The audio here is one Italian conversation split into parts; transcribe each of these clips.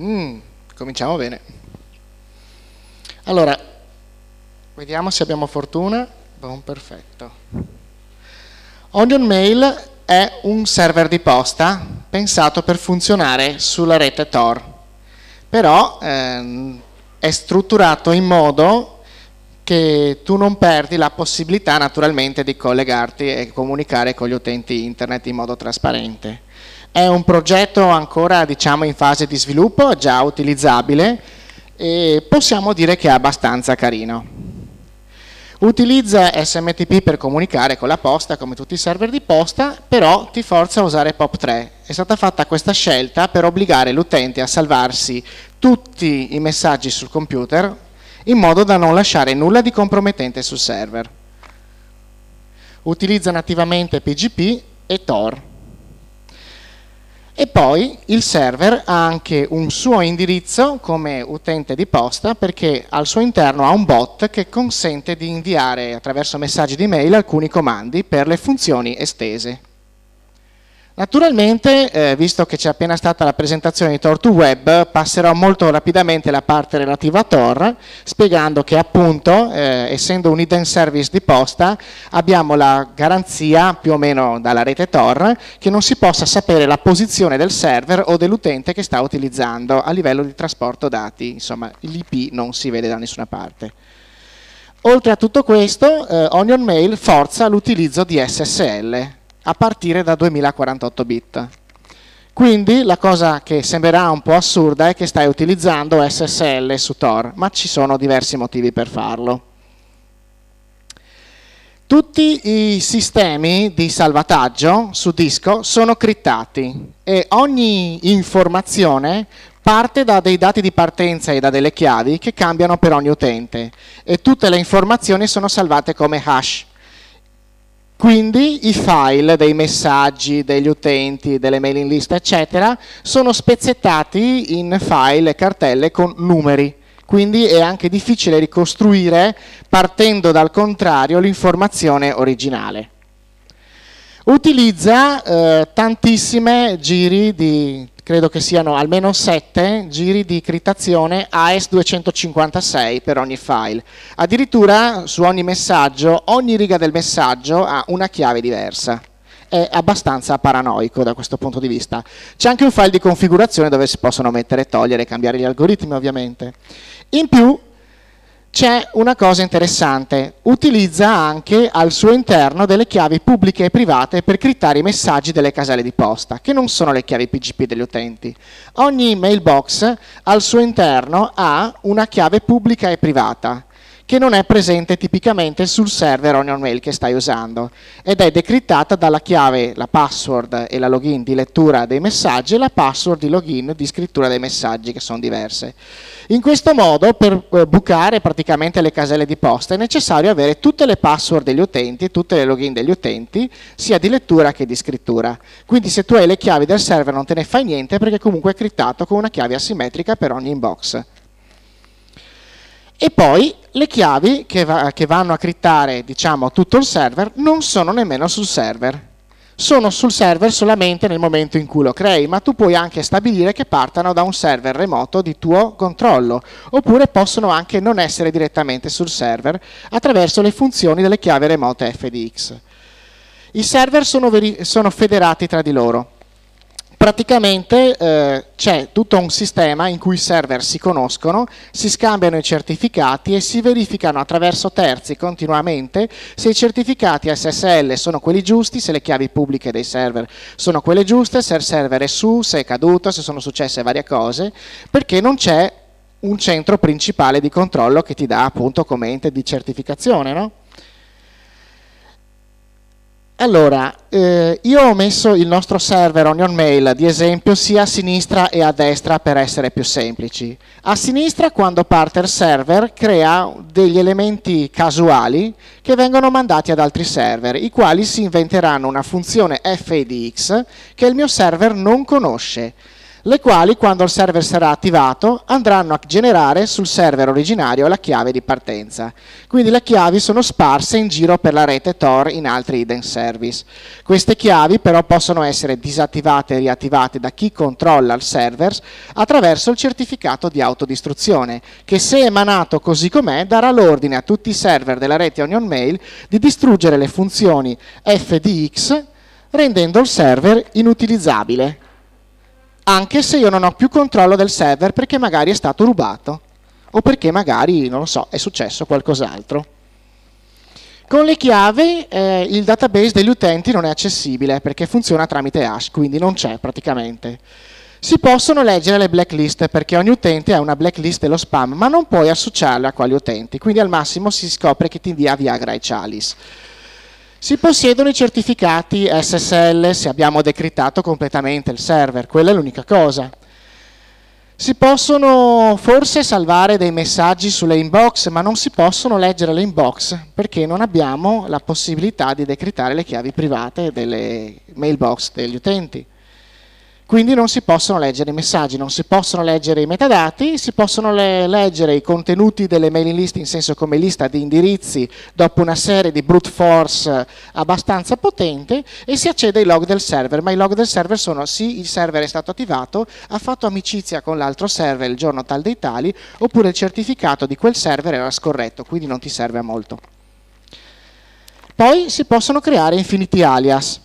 Mm, cominciamo bene. Allora, vediamo se abbiamo fortuna. Buon, perfetto. Onion Mail è un server di posta pensato per funzionare sulla rete Tor, però ehm, è strutturato in modo che tu non perdi la possibilità naturalmente di collegarti e comunicare con gli utenti internet in modo trasparente. È un progetto ancora diciamo, in fase di sviluppo, già utilizzabile e possiamo dire che è abbastanza carino. Utilizza SMTP per comunicare con la posta come tutti i server di posta, però ti forza a usare POP3. È stata fatta questa scelta per obbligare l'utente a salvarsi tutti i messaggi sul computer in modo da non lasciare nulla di compromettente sul server. Utilizzano attivamente PGP e Tor. E poi il server ha anche un suo indirizzo come utente di posta perché al suo interno ha un bot che consente di inviare attraverso messaggi di mail alcuni comandi per le funzioni estese. Naturalmente, eh, visto che c'è appena stata la presentazione di Tor to Web, passerò molto rapidamente la parte relativa a Tor, spiegando che appunto, eh, essendo un hidden service di posta, abbiamo la garanzia, più o meno dalla rete Tor, che non si possa sapere la posizione del server o dell'utente che sta utilizzando a livello di trasporto dati, insomma l'IP non si vede da nessuna parte. Oltre a tutto questo, eh, Onion Mail forza l'utilizzo di SSL, a partire da 2048 bit. Quindi la cosa che sembrerà un po' assurda è che stai utilizzando SSL su Tor, ma ci sono diversi motivi per farlo. Tutti i sistemi di salvataggio su disco sono criptati e ogni informazione parte da dei dati di partenza e da delle chiavi che cambiano per ogni utente e tutte le informazioni sono salvate come hash quindi i file dei messaggi, degli utenti, delle mailing list, eccetera, sono spezzettati in file e cartelle con numeri. Quindi è anche difficile ricostruire, partendo dal contrario, l'informazione originale. Utilizza eh, tantissime giri di credo che siano almeno 7 giri di criptazione AES256 per ogni file. Addirittura su ogni messaggio, ogni riga del messaggio ha una chiave diversa. È abbastanza paranoico da questo punto di vista. C'è anche un file di configurazione dove si possono mettere, togliere, e cambiare gli algoritmi ovviamente. In più c'è una cosa interessante, utilizza anche al suo interno delle chiavi pubbliche e private per criptare i messaggi delle caselle di posta, che non sono le chiavi PGP degli utenti. Ogni mailbox al suo interno ha una chiave pubblica e privata che non è presente tipicamente sul server onion mail che stai usando ed è decrittata dalla chiave, la password e la login di lettura dei messaggi e la password di login di scrittura dei messaggi che sono diverse. In questo modo per eh, bucare praticamente le caselle di posta è necessario avere tutte le password degli utenti e tutte le login degli utenti sia di lettura che di scrittura. Quindi se tu hai le chiavi del server non te ne fai niente perché comunque è criptato con una chiave asimmetrica per ogni inbox e poi le chiavi che, va, che vanno a criptare diciamo, tutto il server non sono nemmeno sul server, sono sul server solamente nel momento in cui lo crei, ma tu puoi anche stabilire che partano da un server remoto di tuo controllo, oppure possono anche non essere direttamente sul server attraverso le funzioni delle chiavi remote FDX. I server sono, sono federati tra di loro, Praticamente eh, c'è tutto un sistema in cui i server si conoscono, si scambiano i certificati e si verificano attraverso terzi continuamente se i certificati SSL sono quelli giusti, se le chiavi pubbliche dei server sono quelle giuste, se il server è su, se è caduto, se sono successe varie cose, perché non c'è un centro principale di controllo che ti dà appunto come ente di certificazione, no? Allora, eh, io ho messo il nostro server Onion Mail di esempio sia a sinistra e a destra per essere più semplici. A sinistra quando parte il server crea degli elementi casuali che vengono mandati ad altri server, i quali si inventeranno una funzione fadx che il mio server non conosce le quali quando il server sarà attivato andranno a generare sul server originario la chiave di partenza. Quindi le chiavi sono sparse in giro per la rete Tor in altri hidden service. Queste chiavi però possono essere disattivate e riattivate da chi controlla il server attraverso il certificato di autodistruzione, che se emanato così com'è darà l'ordine a tutti i server della rete Onion Mail di distruggere le funzioni FDX rendendo il server inutilizzabile anche se io non ho più controllo del server perché magari è stato rubato o perché magari, non lo so, è successo qualcos'altro. Con le chiavi eh, il database degli utenti non è accessibile perché funziona tramite hash, quindi non c'è praticamente. Si possono leggere le blacklist perché ogni utente ha una blacklist dello spam, ma non puoi associarle a quali utenti, quindi al massimo si scopre che ti invia Viagra e Chalice. Si possiedono i certificati SSL se abbiamo decrittato completamente il server, quella è l'unica cosa. Si possono forse salvare dei messaggi sulle inbox, ma non si possono leggere le inbox perché non abbiamo la possibilità di decrittare le chiavi private delle mailbox degli utenti. Quindi non si possono leggere i messaggi, non si possono leggere i metadati, si possono le leggere i contenuti delle mailing list in senso come lista di indirizzi dopo una serie di brute force abbastanza potente e si accede ai log del server, ma i log del server sono sì il server è stato attivato, ha fatto amicizia con l'altro server il giorno tal dei tali oppure il certificato di quel server era scorretto, quindi non ti serve a molto. Poi si possono creare infiniti alias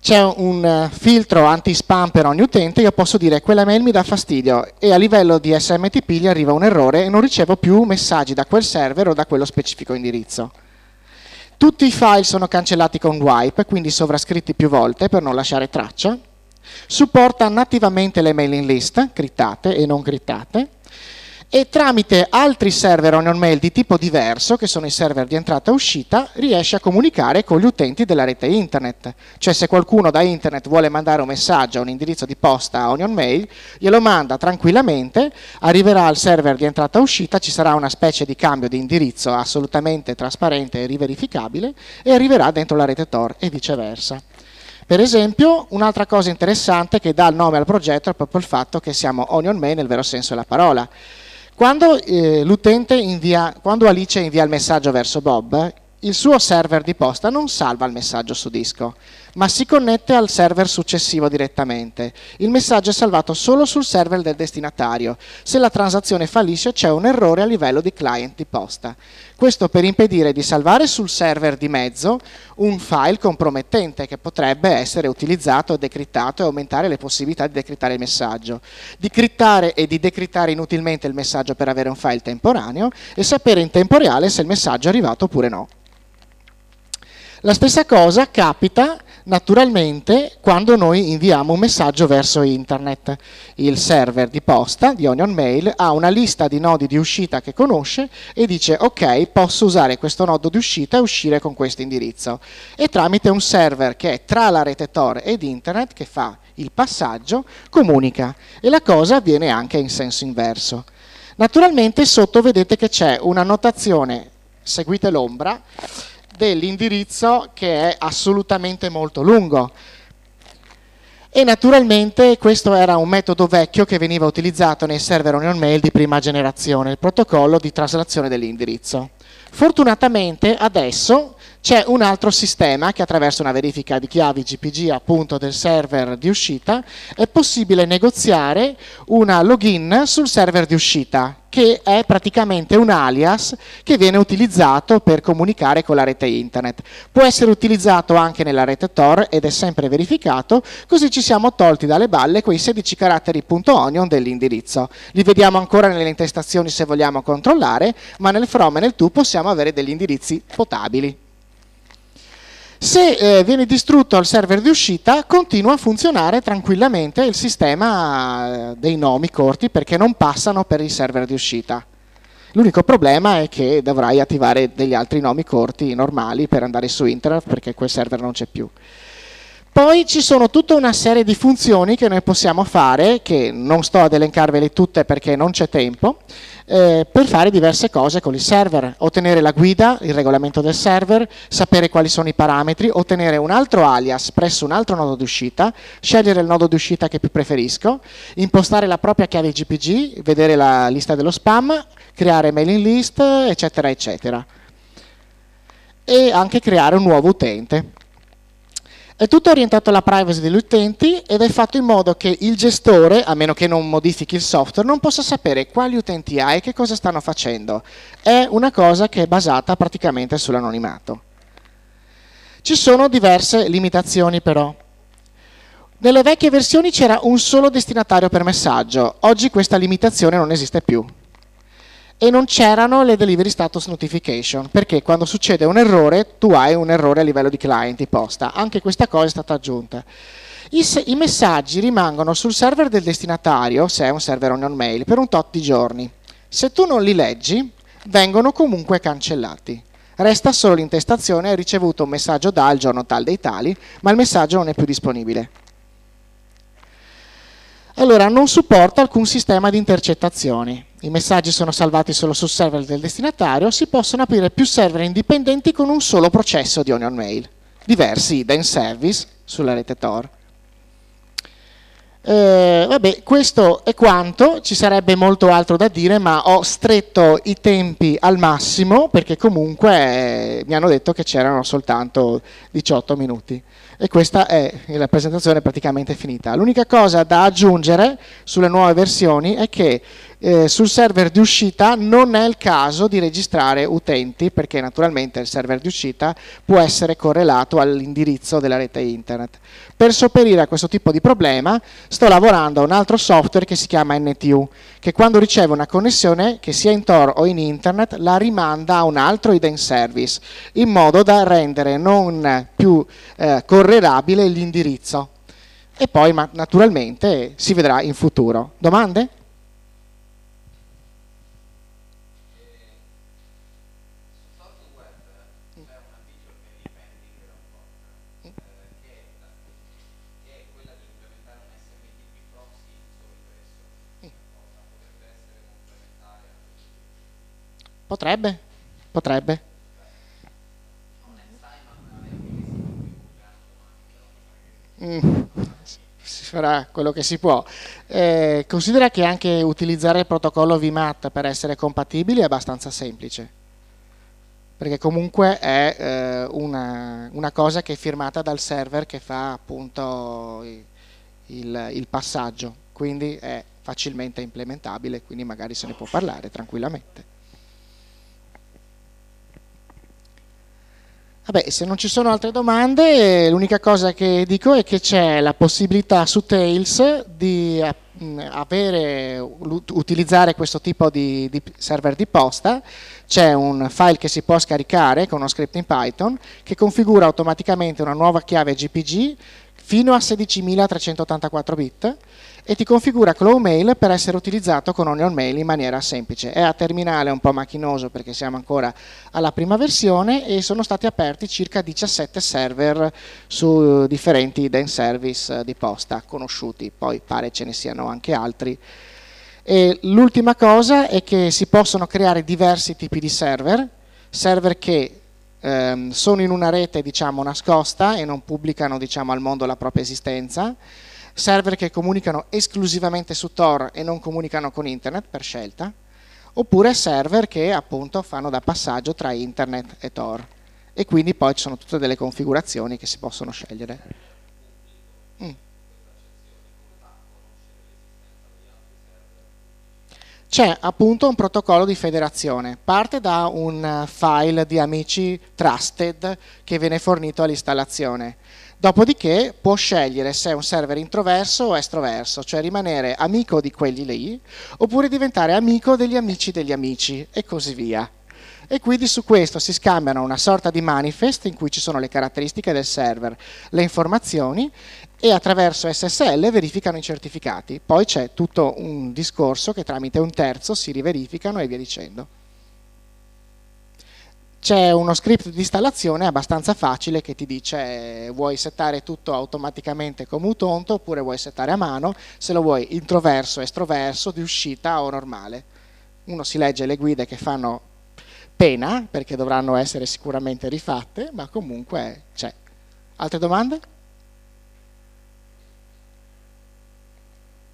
c'è un eh, filtro anti-spam per ogni utente, io posso dire quella mail mi dà fastidio e a livello di SMTP gli arriva un errore e non ricevo più messaggi da quel server o da quello specifico indirizzo. Tutti i file sono cancellati con wipe, quindi sovrascritti più volte per non lasciare traccia. Supporta nativamente le mailing list, crittate e non crittate e tramite altri server on mail di tipo diverso, che sono i server di entrata e uscita, riesce a comunicare con gli utenti della rete internet. Cioè se qualcuno da internet vuole mandare un messaggio a un indirizzo di posta a Onion Mail, glielo manda tranquillamente, arriverà al server di entrata e uscita, ci sarà una specie di cambio di indirizzo assolutamente trasparente e riverificabile e arriverà dentro la rete Tor e viceversa. Per esempio, un'altra cosa interessante che dà il nome al progetto è proprio il fatto che siamo Onion Mail nel vero senso della parola quando, eh, invia, quando Alice invia il messaggio verso Bob, il suo server di posta non salva il messaggio su disco, ma si connette al server successivo direttamente. Il messaggio è salvato solo sul server del destinatario. Se la transazione fallisce c'è un errore a livello di client di posta. Questo per impedire di salvare sul server di mezzo un file compromettente che potrebbe essere utilizzato, decrittato e aumentare le possibilità di decrittare il messaggio. Di crittare e di decrittare inutilmente il messaggio per avere un file temporaneo e sapere in tempo reale se il messaggio è arrivato oppure no. La stessa cosa capita naturalmente quando noi inviamo un messaggio verso internet. Il server di posta di Onion Mail ha una lista di nodi di uscita che conosce e dice ok posso usare questo nodo di uscita e uscire con questo indirizzo e tramite un server che è tra la rete Tor ed internet che fa il passaggio comunica e la cosa avviene anche in senso inverso. Naturalmente sotto vedete che c'è una notazione seguite l'ombra, dell'indirizzo che è assolutamente molto lungo. E naturalmente questo era un metodo vecchio che veniva utilizzato nei server Onion Mail di prima generazione, il protocollo di traslazione dell'indirizzo. Fortunatamente adesso c'è un altro sistema che attraverso una verifica di chiavi GPG appunto del server di uscita è possibile negoziare una login sul server di uscita che è praticamente un alias che viene utilizzato per comunicare con la rete internet. Può essere utilizzato anche nella rete Tor ed è sempre verificato, così ci siamo tolti dalle balle quei 16 caratteri.onion dell'indirizzo. Li vediamo ancora nelle intestazioni se vogliamo controllare, ma nel from e nel to possiamo avere degli indirizzi potabili. Se eh, viene distrutto al server di uscita, continua a funzionare tranquillamente il sistema eh, dei nomi corti perché non passano per il server di uscita. L'unico problema è che dovrai attivare degli altri nomi corti normali per andare su internet perché quel server non c'è più. Poi ci sono tutta una serie di funzioni che noi possiamo fare, che non sto ad elencarvele tutte perché non c'è tempo, eh, per fare diverse cose con il server, ottenere la guida, il regolamento del server, sapere quali sono i parametri, ottenere un altro alias presso un altro nodo d'uscita, scegliere il nodo d'uscita che più preferisco, impostare la propria chiave GPG, vedere la lista dello spam, creare mailing list, eccetera, eccetera. E anche creare un nuovo utente. È tutto orientato alla privacy degli utenti ed è fatto in modo che il gestore, a meno che non modifichi il software, non possa sapere quali utenti ha e che cosa stanno facendo. È una cosa che è basata praticamente sull'anonimato. Ci sono diverse limitazioni però. Nelle vecchie versioni c'era un solo destinatario per messaggio, oggi questa limitazione non esiste più e non c'erano le delivery status notification, perché quando succede un errore tu hai un errore a livello di client di posta, anche questa cosa è stata aggiunta. I, I, messaggi rimangono sul server del destinatario, se è un server on mail, per un tot di giorni. Se tu non li leggi, vengono comunque cancellati. Resta solo l'intestazione, hai ricevuto un messaggio dal giorno tal dei tali, ma il messaggio non è più disponibile. Allora, non supporta alcun sistema di intercettazioni i messaggi sono salvati solo sul server del destinatario, si possono aprire più server indipendenti con un solo processo di Onion Mail, diversi da in service sulla rete Tor. Eh, vabbè, questo è quanto, ci sarebbe molto altro da dire, ma ho stretto i tempi al massimo perché comunque eh, mi hanno detto che c'erano soltanto 18 minuti. E questa è la presentazione praticamente finita. L'unica cosa da aggiungere sulle nuove versioni è che eh, sul server di uscita non è il caso di registrare utenti perché naturalmente il server di uscita può essere correlato all'indirizzo della rete internet. Per sopperire a questo tipo di problema sto lavorando a un altro software che si chiama NTU che quando riceve una connessione che sia in Tor o in internet la rimanda a un altro ident service in modo da rendere non più eh, correlabile l'indirizzo e poi naturalmente si vedrà in futuro. Domande? Potrebbe, potrebbe. Mm, si farà quello che si può. Eh, considera che anche utilizzare il protocollo VMAT per essere compatibili è abbastanza semplice, perché comunque è eh, una, una, cosa che è firmata dal server che fa appunto il, il, il passaggio, quindi è facilmente implementabile, quindi magari se ne può parlare tranquillamente. Vabbè, se non ci sono altre domande, l'unica cosa che dico è che c'è la possibilità su Tails di mm, avere, utilizzare questo tipo di, di server di posta. C'è un file che si può scaricare con uno script in Python che configura automaticamente una nuova chiave GPG fino a 16.384 bit e ti configura CloudMail per essere utilizzato con Mail in maniera semplice. È a terminale un po' macchinoso perché siamo ancora alla prima versione e sono stati aperti circa 17 server su differenti den service di posta conosciuti, poi pare ce ne siano anche altri. l'ultima cosa è che si possono creare diversi tipi di server, server che ehm, sono in una rete diciamo, nascosta e non pubblicano diciamo, al mondo la propria esistenza, server che comunicano esclusivamente su Tor e non comunicano con internet per scelta, oppure server che appunto fanno da passaggio tra internet e Tor. E quindi poi ci sono tutte delle configurazioni che si possono scegliere. Mm. c'è appunto un protocollo di federazione, parte da un eh, file di amici trusted che viene fornito all'installazione. Dopodiché può scegliere se è un server introverso o estroverso, cioè rimanere amico di quelli lì oppure diventare amico degli amici degli amici e così via. E quindi su questo si scambiano una sorta di manifest in cui ci sono le caratteristiche del server, le informazioni e attraverso SSL verificano i certificati. Poi c'è tutto un discorso che tramite un terzo si riverificano e via dicendo c'è uno script di installazione abbastanza facile che ti dice eh, vuoi settare tutto automaticamente come utonto oppure vuoi settare a mano, se lo vuoi introverso, estroverso, di uscita o normale. Uno si legge le guide che fanno pena perché dovranno essere sicuramente rifatte, ma comunque c'è. Altre domande?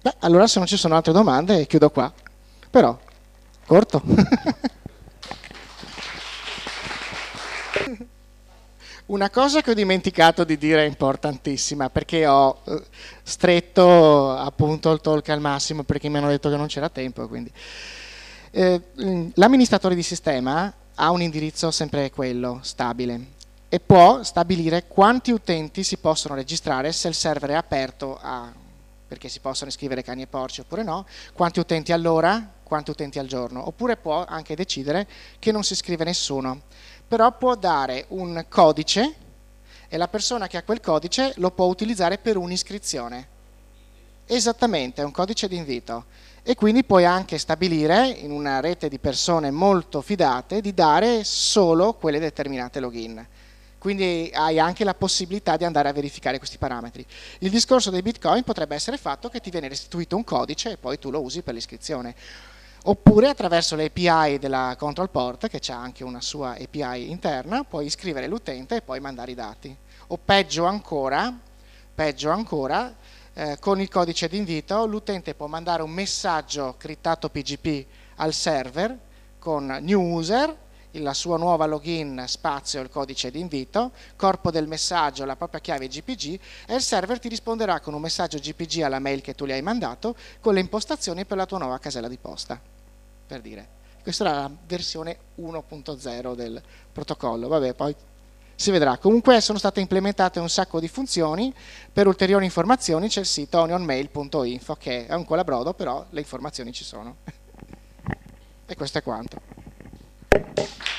Beh, allora se non ci sono altre domande chiudo qua, però corto. Una cosa che ho dimenticato di dire è importantissima perché ho eh, stretto appunto il talk al massimo perché mi hanno detto che non c'era tempo. Quindi. Eh, mm, l'amministratore di sistema ha un indirizzo sempre quello, stabile, e può stabilire quanti utenti si possono registrare se il server è aperto a, perché si possono iscrivere cani e porci oppure no, quanti utenti all'ora, quanti utenti al giorno, oppure può anche decidere che non si iscrive nessuno però può dare un codice e la persona che ha quel codice lo può utilizzare per un'iscrizione. Esattamente, è un codice d'invito. E quindi puoi anche stabilire in una rete di persone molto fidate di dare solo quelle determinate login. Quindi hai anche la possibilità di andare a verificare questi parametri. Il discorso dei bitcoin potrebbe essere fatto che ti viene restituito un codice e poi tu lo usi per l'iscrizione oppure attraverso l'API della control port, che ha anche una sua API interna, puoi iscrivere l'utente e poi mandare i dati. O peggio ancora, peggio ancora eh, con il codice d'invito l'utente può mandare un messaggio criptato PGP al server con new user, la sua nuova login, spazio, il codice d'invito, corpo del messaggio, la propria chiave GPG e il server ti risponderà con un messaggio GPG alla mail che tu gli hai mandato con le impostazioni per la tua nuova casella di posta per dire. Questa era la versione 1.0 del protocollo, vabbè poi si vedrà. Comunque sono state implementate un sacco di funzioni, per ulteriori informazioni c'è il sito onionmail.info che è un colabrodo, però le informazioni ci sono. e questo è quanto.